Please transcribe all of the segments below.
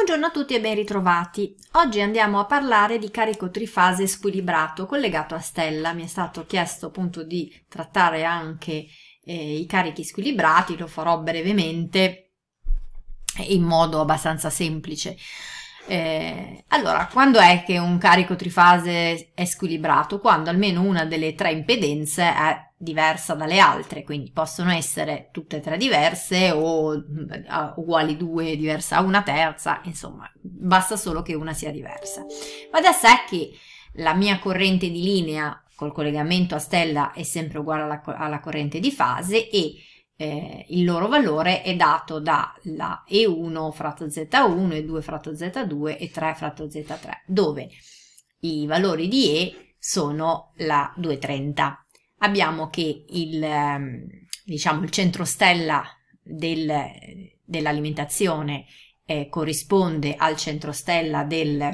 Buongiorno a tutti e ben ritrovati. Oggi andiamo a parlare di carico trifase squilibrato collegato a stella. Mi è stato chiesto appunto di trattare anche eh, i carichi squilibrati, lo farò brevemente in modo abbastanza semplice. Eh, allora, quando è che un carico trifase è squilibrato? Quando almeno una delle tre impedenze è diversa dalle altre, quindi possono essere tutte e tre diverse o mm, uguali due, diversa a una terza, insomma, basta solo che una sia diversa. Va da sé che la mia corrente di linea col collegamento a stella è sempre uguale alla, alla corrente di fase e eh, il loro valore è dato dalla E1 fratto Z1, E2 fratto Z2 e 3 fratto Z3, dove i valori di E sono la 230 abbiamo che il, ehm, diciamo, il centro stella del, dell'alimentazione eh, corrisponde al centro stella del,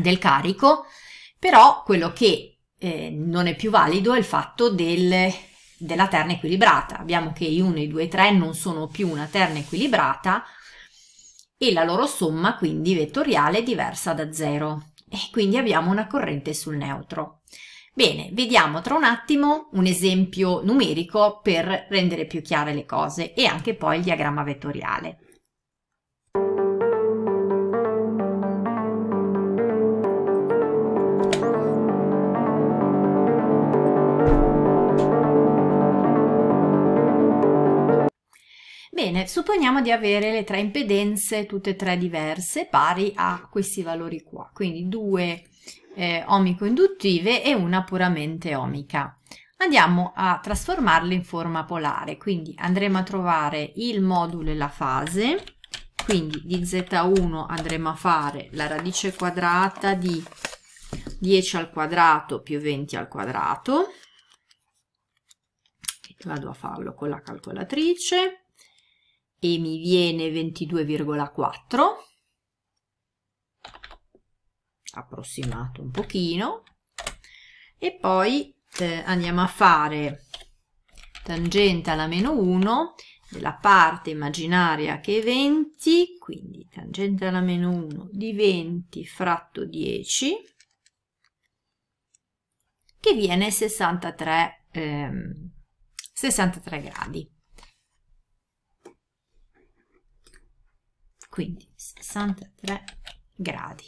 del carico, però quello che eh, non è più valido è il fatto del, della terna equilibrata. Abbiamo che i 1, i 2, i 3 non sono più una terna equilibrata e la loro somma quindi vettoriale è diversa da 0 e quindi abbiamo una corrente sul neutro. Bene, vediamo tra un attimo un esempio numerico per rendere più chiare le cose e anche poi il diagramma vettoriale. Bene, supponiamo di avere le tre impedenze, tutte e tre diverse, pari a questi valori qua, quindi due eh, omico-induttive e una puramente omica. Andiamo a trasformarle in forma polare, quindi andremo a trovare il modulo e la fase, quindi di z1 andremo a fare la radice quadrata di 10 al quadrato più 20 al quadrato, vado a farlo con la calcolatrice, e mi viene 22,4 approssimato un pochino e poi eh, andiamo a fare tangente alla meno 1 della parte immaginaria che è 20 quindi tangente alla meno 1 di 20 fratto 10 che viene 63 ehm, 63 gradi quindi 63 gradi.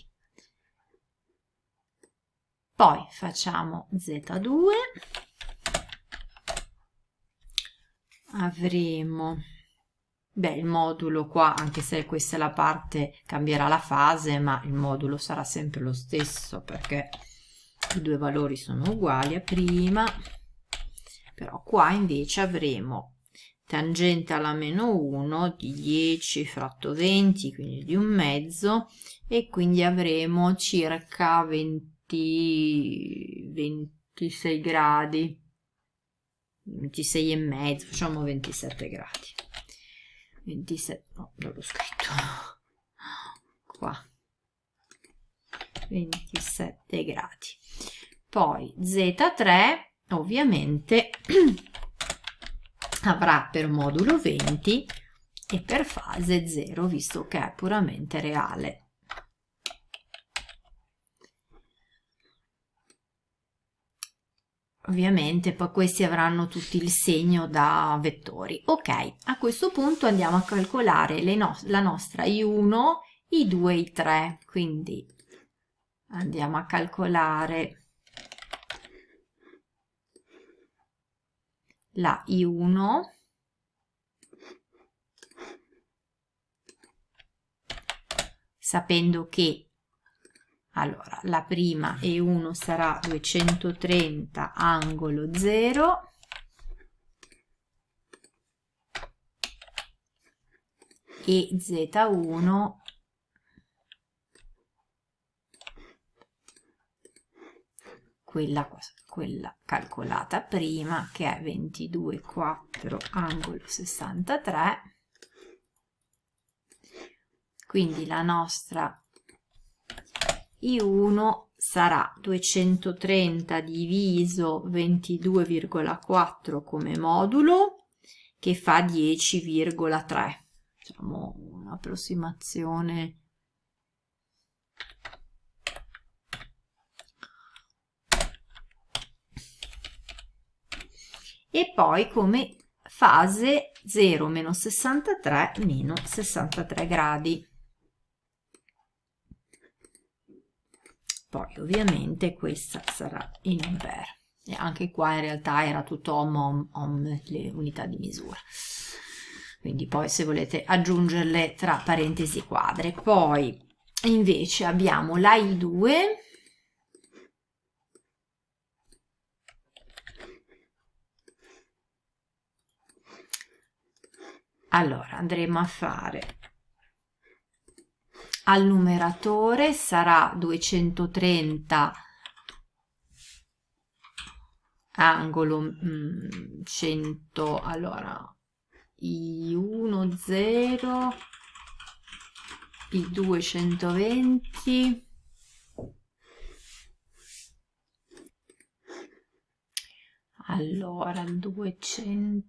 Poi facciamo Z2, avremo beh, il modulo qua, anche se questa è la parte, cambierà la fase, ma il modulo sarà sempre lo stesso perché i due valori sono uguali a prima, però qua invece avremo tangente alla meno 1 di 10 fratto 20 quindi di un mezzo e quindi avremo circa 20, 26 gradi 26 e mezzo facciamo 27 gradi 27 no non l'ho scritto qua 27 gradi poi z3 ovviamente avrà per modulo 20 e per fase 0 visto che è puramente reale. Ovviamente poi questi avranno tutti il segno da vettori. Ok, a questo punto andiamo a calcolare no la nostra I1, I2, e I3, quindi andiamo a calcolare la I1 sapendo che allora la prima E1 sarà 230 angolo 0 e Z1 quella qua quella calcolata prima che è 22,4 angolo 63 quindi la nostra I1 sarà 230 diviso 22,4 come modulo che fa 10,3 diciamo un'approssimazione e poi come fase 0 meno 63 meno 63 gradi. Poi ovviamente questa sarà in ampere. E anche qua in realtà era tutto ohm, ohm, ohm le unità di misura quindi poi se volete aggiungerle tra parentesi quadre. Poi invece abbiamo la I2 allora andremo a fare al numeratore sarà 230 angolo mh, mm, 100 allora i1 0 i 2 120 allora 200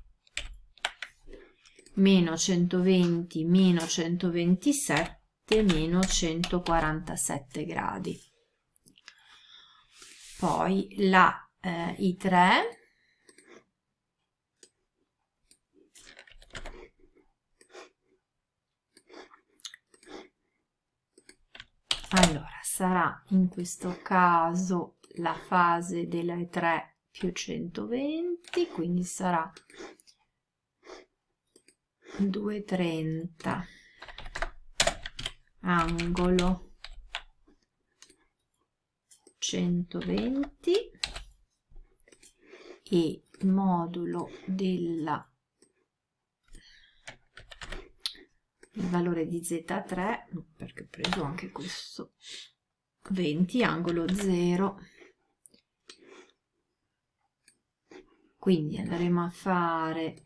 meno 120 meno 127 meno 147 gradi poi la eh, I3 allora sarà in questo caso la fase della E3 più 120 quindi sarà 2,30 angolo 120 e modulo della il valore di z3 perché ho preso anche questo 20 angolo 0 quindi andremo a fare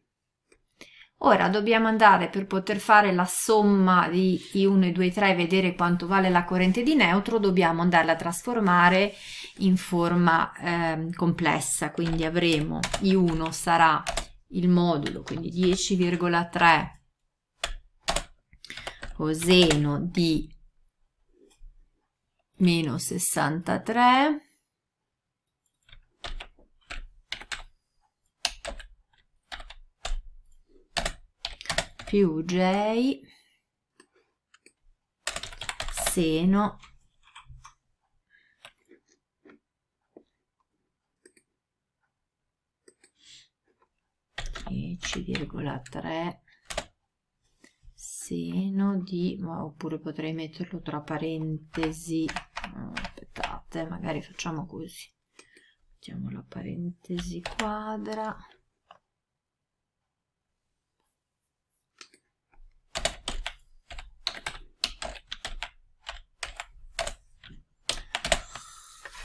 Ora dobbiamo andare per poter fare la somma di I1, I2, I3 e vedere quanto vale la corrente di neutro, dobbiamo andarla a trasformare in forma eh, complessa, quindi avremo I1 sarà il modulo, quindi 10,3 coseno di meno 63 più j seno dieci virgola tre seno di ma oppure potrei metterlo tra parentesi aspettate magari facciamo così mettiamo la parentesi quadra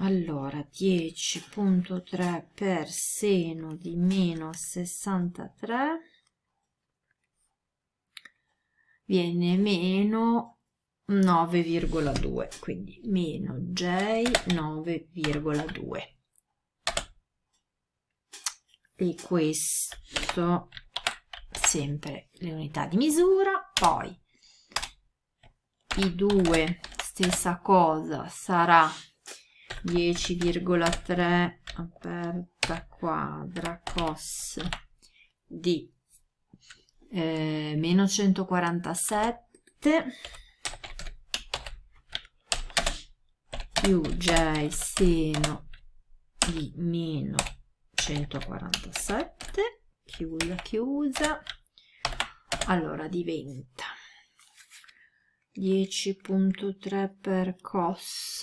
allora 10.3 per seno di meno 63 viene meno 9,2 quindi meno j 9,2 e questo sempre le unità di misura poi i due stessa cosa sarà 10,3 aperta quadra cos di eh, meno 147 più j seno di meno 147 chiusa chiusa allora diventa 10.3 per cos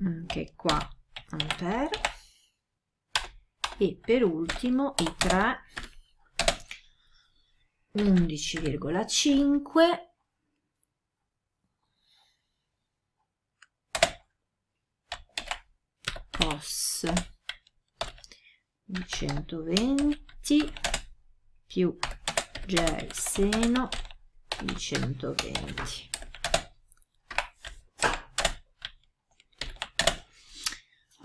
anche qua ampere e per ultimo i 3 11,5 os 120 più gel seno di 120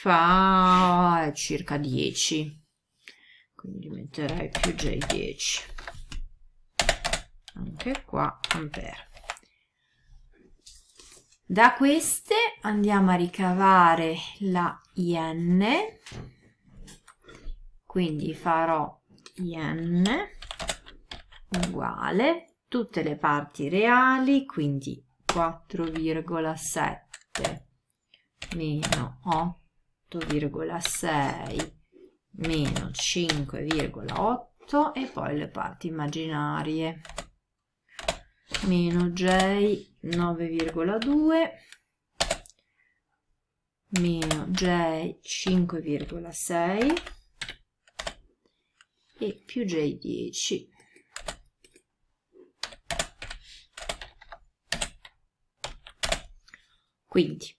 fa circa 10 quindi metterei più J10 anche qua ampere da queste andiamo a ricavare la IN quindi farò IN uguale tutte le parti reali quindi 4,7 meno 8 8,6 meno 5,8 e poi le parti immaginarie meno j 9,2 meno j 5,6 e più j 10 quindi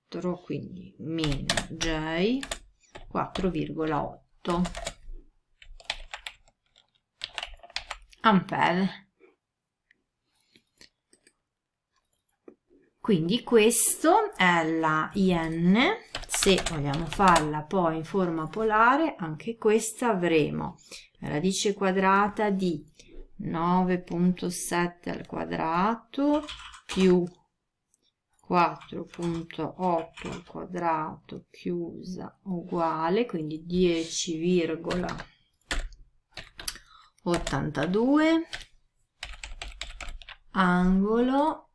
4, quindi meno J 4,8 ampere. Quindi questo è la IN, se vogliamo farla poi in forma polare, anche questa avremo radice quadrata di 9.7 al quadrato più 4.8 al quadrato chiusa uguale, quindi 10,82 angolo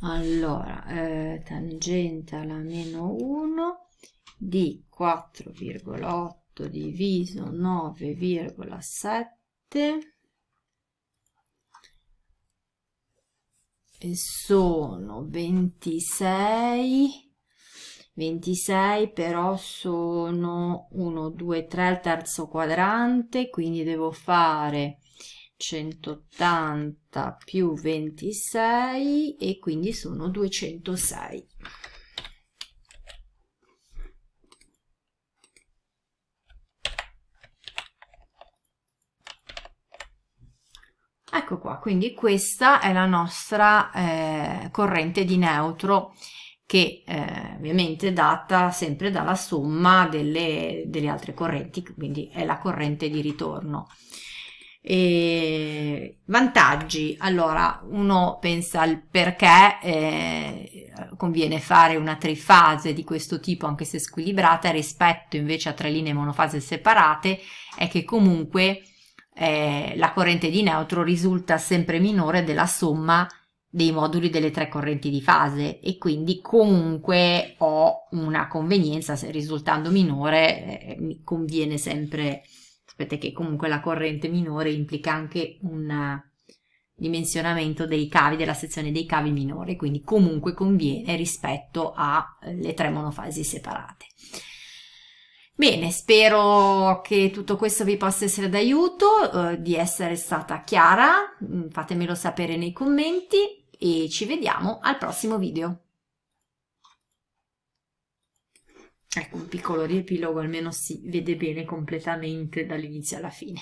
allora eh, tangente alla meno 1 di 4,8 diviso 9,7 e sono 26 26 però sono 1 2 3 al terzo quadrante quindi devo fare 180 più 26 e quindi sono 206 Ecco qua, quindi questa è la nostra eh, corrente di neutro che eh, ovviamente è data sempre dalla somma delle, delle, altre correnti, quindi è la corrente di ritorno. E vantaggi, allora uno pensa al perché eh, conviene fare una trifase di questo tipo anche se squilibrata rispetto invece a tre linee monofase separate, è che comunque eh, la corrente di neutro risulta sempre minore della somma dei moduli delle tre correnti di fase e quindi comunque ho una convenienza, se risultando minore eh, mi conviene sempre, sapete che comunque la corrente minore implica anche un dimensionamento dei cavi, della sezione dei cavi minore, quindi comunque conviene rispetto alle tre monofasi separate. Bene, spero che tutto questo vi possa essere d'aiuto, eh, di essere stata chiara, mm, fatemelo sapere nei commenti e ci vediamo al prossimo video. Ecco, un piccolo riepilogo, almeno si vede bene completamente dall'inizio alla fine.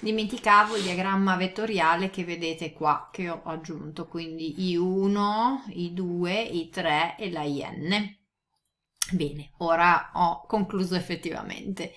Dimenticavo il diagramma vettoriale che vedete qua, che ho aggiunto, quindi I1, I2, I3 e la IN. Bene, ora ho concluso effettivamente.